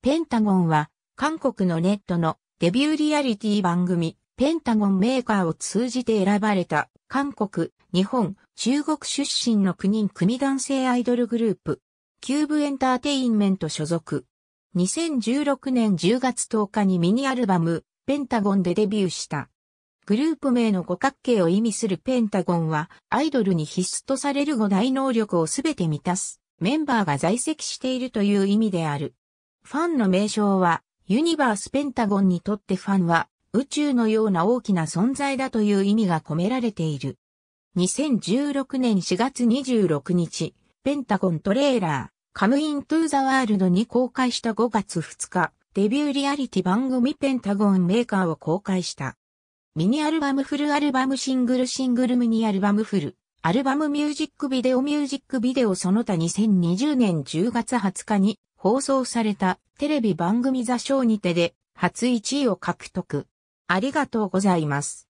ペンタゴンは、韓国のネットのデビューリアリティ番組、ペンタゴンメーカーを通じて選ばれた、韓国、日本、中国出身の9人組男性アイドルグループ、キューブエンターテインメント所属。2016年10月10日にミニアルバム、ペンタゴンでデビューした。グループ名の五角形を意味するペンタゴンは、アイドルに必須とされる五大能力をすべて満たす、メンバーが在籍しているという意味である。ファンの名称は、ユニバースペンタゴンにとってファンは、宇宙のような大きな存在だという意味が込められている。2016年4月26日、ペンタゴントレーラー、カムイントゥーザワールドに公開した5月2日、デビューリアリティ番組ペンタゴンメーカーを公開した。ミニアルバムフルアルバムシングルシングルミニアルバムフル、アルバムミュージックビデオミュージックビデオその他2020年10月20日に放送されたテレビ番組座賞にてで初1位を獲得。ありがとうございます。